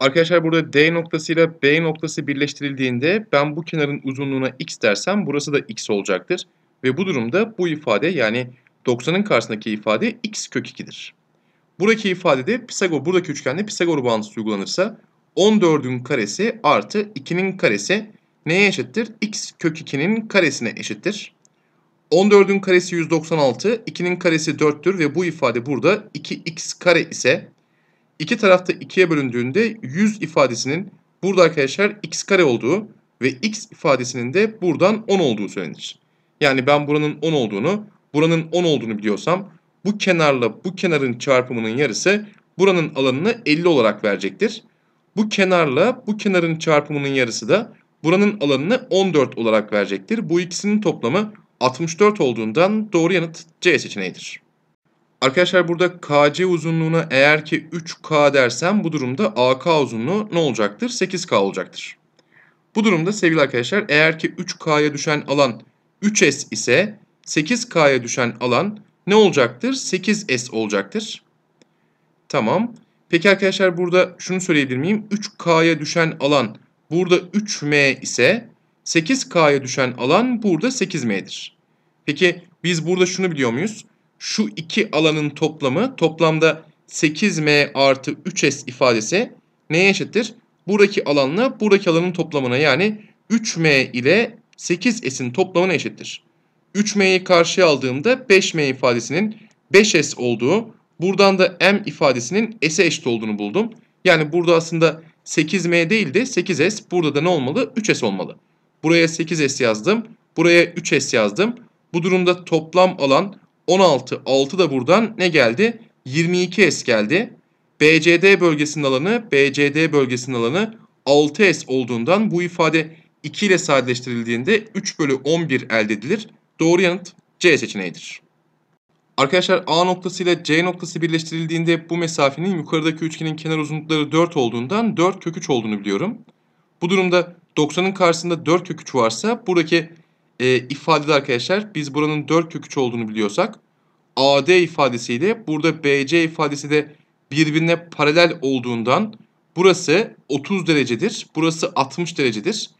Arkadaşlar burada D noktası ile B noktası birleştirildiğinde ben bu kenarın uzunluğuna x dersem burası da x olacaktır. Ve bu durumda bu ifade yani 90'ın karşısındaki ifade x kök 2'dir. Buradaki ifadede Pisagor, buradaki üçgende Pisagor bağıntısı uygulanırsa 14'ün karesi artı 2'nin karesi neye eşittir? x kök 2'nin karesine eşittir. 14'ün karesi 196, 2'nin karesi 4'tür ve bu ifade burada 2x kare ise iki tarafta ikiye bölündüğünde 100 ifadesinin burada arkadaşlar x kare olduğu ve x ifadesinin de buradan 10 olduğu söylenir. Yani ben buranın 10 olduğunu, buranın 10 olduğunu biliyorsam bu kenarla bu kenarın çarpımının yarısı buranın alanını 50 olarak verecektir. Bu kenarla bu kenarın çarpımının yarısı da buranın alanını 14 olarak verecektir. Bu ikisinin toplamı 64 olduğundan doğru yanıt C seçeneğidir. Arkadaşlar burada KC uzunluğuna eğer ki 3K dersem bu durumda AK uzunluğu ne olacaktır? 8K olacaktır. Bu durumda sevgili arkadaşlar eğer ki 3K'ya düşen alan 3S ise 8K'ya düşen alan ne olacaktır? 8S olacaktır. Tamam. Peki arkadaşlar burada şunu söyleyebilir miyim? 3K'ya düşen alan burada 3M ise 8K'ya düşen alan burada 8M'dir. Peki biz burada şunu biliyor muyuz? şu iki alanın toplamı toplamda 8m artı 3s ifadesi neye eşittir? Buradaki alanla buradaki alanın toplamına yani 3m ile 8s'in toplamına eşittir. 3m'yi karşıya aldığımda 5m ifadesinin 5s olduğu, buradan da m ifadesinin s'e eşit olduğunu buldum. Yani burada aslında 8m değil de 8s, burada da ne olmalı? 3s olmalı. Buraya 8s yazdım, buraya 3s yazdım. Bu durumda toplam alan 16, 6 da buradan ne geldi? 22S geldi. BCD bölgesinin alanı, BCD bölgesinin alanı 6S olduğundan bu ifade 2 ile sadeleştirildiğinde 3 bölü 11 elde edilir. Doğru yanıt C seçeneğidir. Arkadaşlar A noktası ile C noktası birleştirildiğinde bu mesafenin yukarıdaki üçgenin kenar uzunlukları 4 olduğundan 4 kök 3 olduğunu biliyorum. Bu durumda 90'ın karşısında 4 kök varsa buradaki e, ifadede arkadaşlar biz buranın 4 kök 3 olduğunu biliyorsak AD ifadesiyle burada BC ifadesi de birbirine paralel olduğundan burası 30 derecedir. Burası 60 derecedir.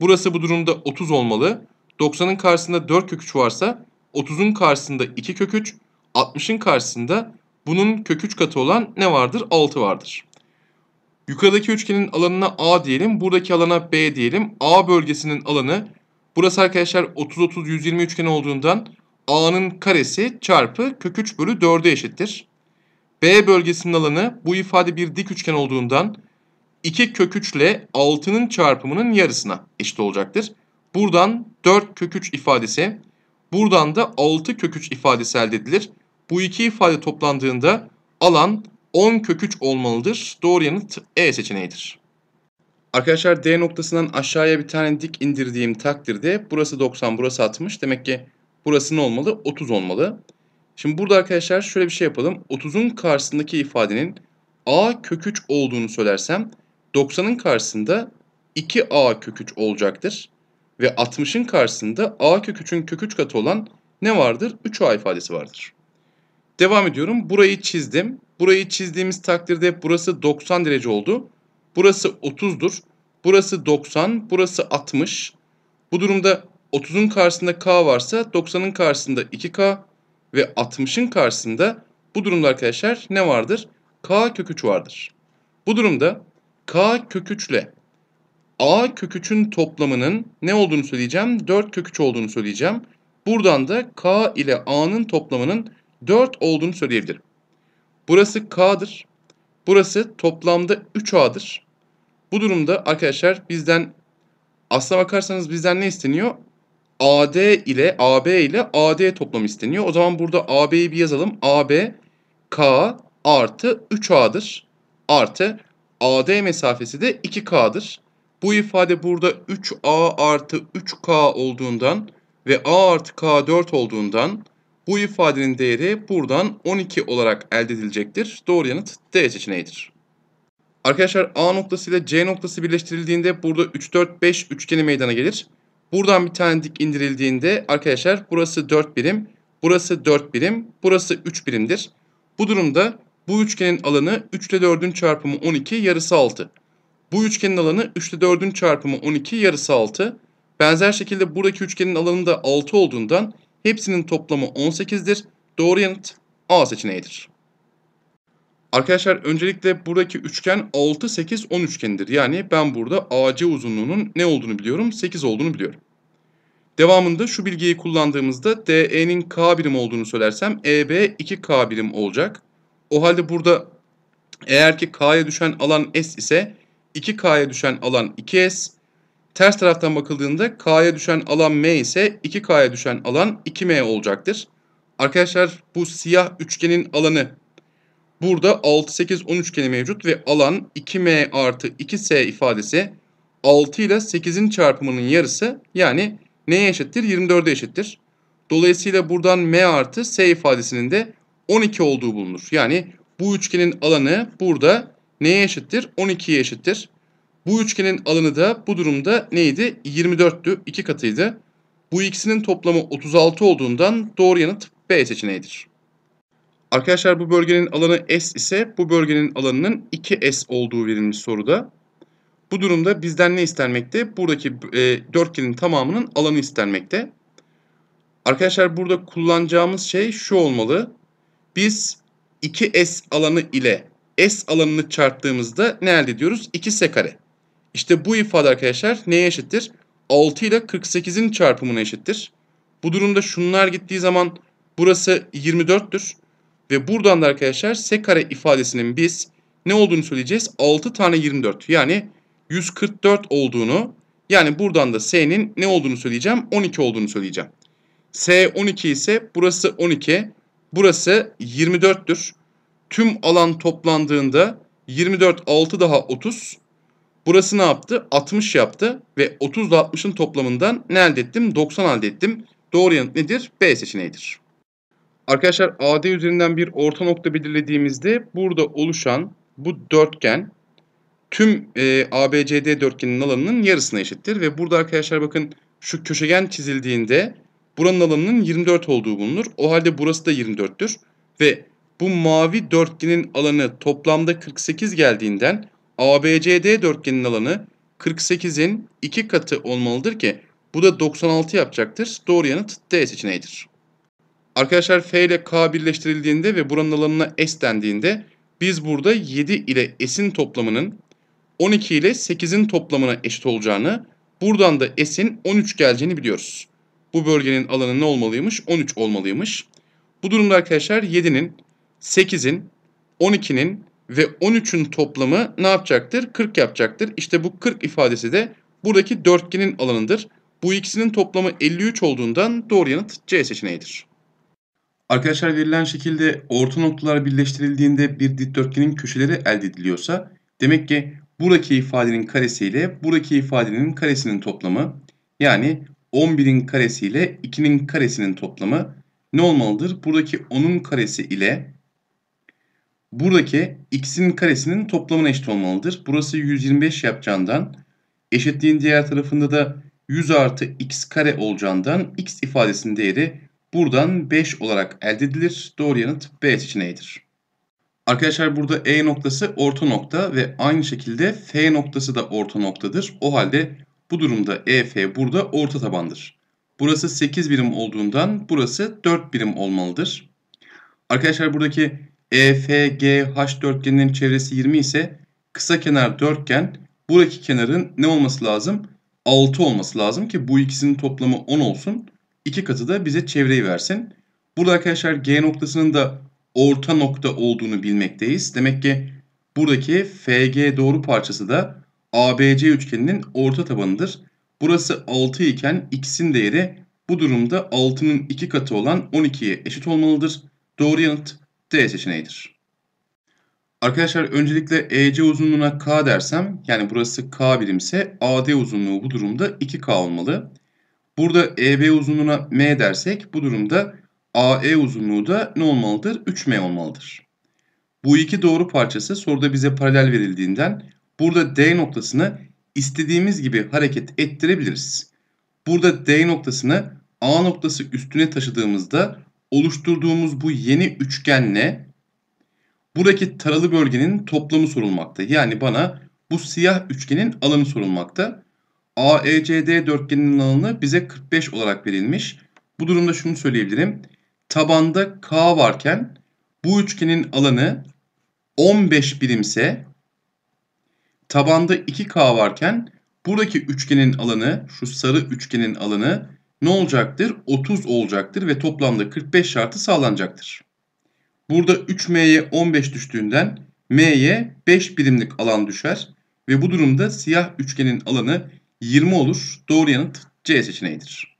Burası bu durumda 30 olmalı. 90'ın karşısında 4 kök 3 varsa 30'un karşısında 2 kök 3, 60'ın karşısında bunun kök 3 katı olan ne vardır? 6 vardır. Yukarıdaki üçgenin alanına A diyelim, buradaki alana B diyelim. A bölgesinin alanı Burası arkadaşlar 30-30-120 üçgeni olduğundan A'nın karesi çarpı kök 3 bölü 4'e eşittir. B bölgesinin alanı bu ifade bir dik üçgen olduğundan 2 kök 3 ile 6'nın çarpımının yarısına eşit olacaktır. Buradan 4 kök 3 ifadesi, buradan da 6 kök 3 ifadesi elde edilir. Bu iki ifade toplandığında alan 10 kök 3 olmalıdır. Doğru yanıt E seçeneğidir. Arkadaşlar D noktasından aşağıya bir tane dik indirdiğim takdirde burası 90 burası 60. Demek ki burası ne olmalı? 30 olmalı. Şimdi burada arkadaşlar şöyle bir şey yapalım. 30'un karşısındaki ifadenin A kök 3 olduğunu söylersem 90'ın karşısında 2A kök 3 olacaktır. Ve 60'ın karşısında A kök 3'ün kök 3 katı olan ne vardır? 3A ifadesi vardır. Devam ediyorum. Burayı çizdim. Burayı çizdiğimiz takdirde burası 90 derece oldu. Burası 30'dur. Burası 90, burası 60. Bu durumda 30'un karşısında k varsa 90'ın karşısında 2k ve 60'ın karşısında bu durumda arkadaşlar ne vardır? k köküç vardır. Bu durumda k köküçle a köküçün toplamının ne olduğunu söyleyeceğim? 4 köküç olduğunu söyleyeceğim. Buradan da k ile a'nın toplamının 4 olduğunu söyleyebilirim. Burası k'dır. Burası toplamda 3a'dır. Bu durumda arkadaşlar bizden aslına bakarsanız bizden ne isteniyor? AD ile AB ile AD toplamı isteniyor. O zaman burada AB'yi bir yazalım. AB K artı 3A'dır. Artı AD mesafesi de 2K'dır. Bu ifade burada 3A artı 3K olduğundan ve A artı K 4 olduğundan bu ifadenin değeri buradan 12 olarak elde edilecektir. Doğru yanıt D seçeneğidir. Arkadaşlar A noktası ile C noktası birleştirildiğinde burada 3, 4, 5 üçgeni meydana gelir. Buradan bir tane dik indirildiğinde arkadaşlar burası 4 birim, burası 4 birim, burası 3 birimdir. Bu durumda bu üçgenin alanı 3 ile 4'ün çarpımı 12 yarısı 6. Bu üçgenin alanı 3 ile 4'ün çarpımı 12 yarısı 6. Benzer şekilde buradaki üçgenin alanı da 6 olduğundan hepsinin toplamı 18'dir. Doğru yanıt A seçeneğidir. Arkadaşlar öncelikle buradaki üçgen 6, 8, 10 üçgenidir. Yani ben burada AC uzunluğunun ne olduğunu biliyorum? 8 olduğunu biliyorum. Devamında şu bilgiyi kullandığımızda DE'nin K birim olduğunu söylersem EB 2K birim olacak. O halde burada eğer ki K'ya düşen alan S ise 2K'ya düşen alan 2S. Ters taraftan bakıldığında K'ya düşen alan M ise 2K'ya düşen alan 2M olacaktır. Arkadaşlar bu siyah üçgenin alanı Burada 6, 8, 13 üçgeni mevcut ve alan 2m artı 2s ifadesi 6 ile 8'in çarpımının yarısı yani neye eşittir? 24'e eşittir. Dolayısıyla buradan m artı s ifadesinin de 12 olduğu bulunur. Yani bu üçgenin alanı burada neye eşittir? 12'ye eşittir. Bu üçgenin alanı da bu durumda neydi? 24'tü, 2 katıydı. Bu ikisinin toplamı 36 olduğundan doğru yanıt B seçeneğidir. Arkadaşlar bu bölgenin alanı S ise bu bölgenin alanının 2S olduğu verilmiş soruda. Bu durumda bizden ne istenmekte? Buradaki e, dörtgenin tamamının alanı istenmekte. Arkadaşlar burada kullanacağımız şey şu olmalı. Biz 2S alanı ile S alanını çarptığımızda ne elde ediyoruz? 2S kare. İşte bu ifade arkadaşlar neye eşittir? 6 ile 48'in çarpımına eşittir. Bu durumda şunlar gittiği zaman burası 24'tür. Ve buradan da arkadaşlar s kare ifadesinin biz ne olduğunu söyleyeceğiz. 6 tane 24 yani 144 olduğunu yani buradan da s'nin ne olduğunu söyleyeceğim 12 olduğunu söyleyeceğim. s 12 ise burası 12 burası 24'tür. Tüm alan toplandığında 24 6 daha 30 Burası ne yaptı? 60 yaptı ve 30 ile 60'ın toplamından ne elde ettim? 90 elde ettim. Doğru yanıt nedir? B seçeneğidir. Arkadaşlar AD üzerinden bir orta nokta belirlediğimizde burada oluşan bu dörtgen tüm e, ABCD dörtgenin alanının yarısına eşittir. Ve burada arkadaşlar bakın şu köşegen çizildiğinde buranın alanının 24 olduğu bulunur. O halde burası da 24'tür. Ve bu mavi dörtgenin alanı toplamda 48 geldiğinden ABCD dörtgenin alanı 48'in 2 katı olmalıdır ki bu da 96 yapacaktır. Doğru yanıt D seçeneğidir. Arkadaşlar F ile K birleştirildiğinde ve buranın alanına S dendiğinde biz burada 7 ile S'in toplamının 12 ile 8'in toplamına eşit olacağını, buradan da S'in 13 geleceğini biliyoruz. Bu bölgenin alanı ne olmalıymış? 13 olmalıymış. Bu durumda arkadaşlar 7'nin, 8'in, 12'nin ve 13'ün toplamı ne yapacaktır? 40 yapacaktır. İşte bu 40 ifadesi de buradaki dörtgenin alanıdır. Bu ikisinin toplamı 53 olduğundan doğru yanıt C seçeneğidir. Arkadaşlar verilen şekilde orta noktalar birleştirildiğinde bir dikdörtgenin köşeleri elde ediliyorsa demek ki buradaki ifadenin karesi ile buradaki ifadenin karesinin toplamı yani 11'in karesi ile 2'nin karesinin toplamı ne olmalıdır? Buradaki 10'un karesi ile buradaki x'in karesinin toplamına eşit olmalıdır. Burası 125 yapacağından eşitliğin diğer tarafında da 100 artı x kare olacağından x ifadesinin değeri Buradan 5 olarak elde edilir. Doğru yanıt B seçeneğidir. Arkadaşlar burada E noktası orta nokta ve aynı şekilde F noktası da orta noktadır. O halde bu durumda EF burada orta tabandır. Burası 8 birim olduğundan burası 4 birim olmalıdır. Arkadaşlar buradaki EFGH dörtgeninin çevresi 20 ise kısa kenar dörtgen buradaki kenarın ne olması lazım? 6 olması lazım ki bu ikisinin toplamı 10 olsun iki katı da bize çevreyi versin. Burada arkadaşlar G noktasının da orta nokta olduğunu bilmekteyiz. Demek ki buradaki FG doğru parçası da ABC üçgeninin orta tabanıdır. Burası 6 iken x'in değeri bu durumda 6'nın 2 katı olan 12'ye eşit olmalıdır. Doğru yanıt D seçeneğidir. Arkadaşlar öncelikle EC uzunluğuna K dersem yani burası K birimse AD uzunluğu bu durumda 2K olmalı. Burada EB uzunluğuna M dersek bu durumda AE uzunluğu da ne olmalıdır? 3M olmalıdır. Bu iki doğru parçası soruda bize paralel verildiğinden burada D noktasını istediğimiz gibi hareket ettirebiliriz. Burada D noktasını A noktası üstüne taşıdığımızda oluşturduğumuz bu yeni üçgenle buradaki taralı bölgenin toplamı sorulmakta. Yani bana bu siyah üçgenin alanı sorulmakta. AECD dörtgeninin alanı bize 45 olarak verilmiş. Bu durumda şunu söyleyebilirim. Tabanda K varken bu üçgenin alanı 15 birimse tabanda 2K varken buradaki üçgenin alanı şu sarı üçgenin alanı ne olacaktır? 30 olacaktır ve toplamda 45 şartı sağlanacaktır. Burada 3M'ye 15 düştüğünden M'ye 5 birimlik alan düşer ve bu durumda siyah üçgenin alanı 20 olur. Doğru yanıt C seçeneğidir.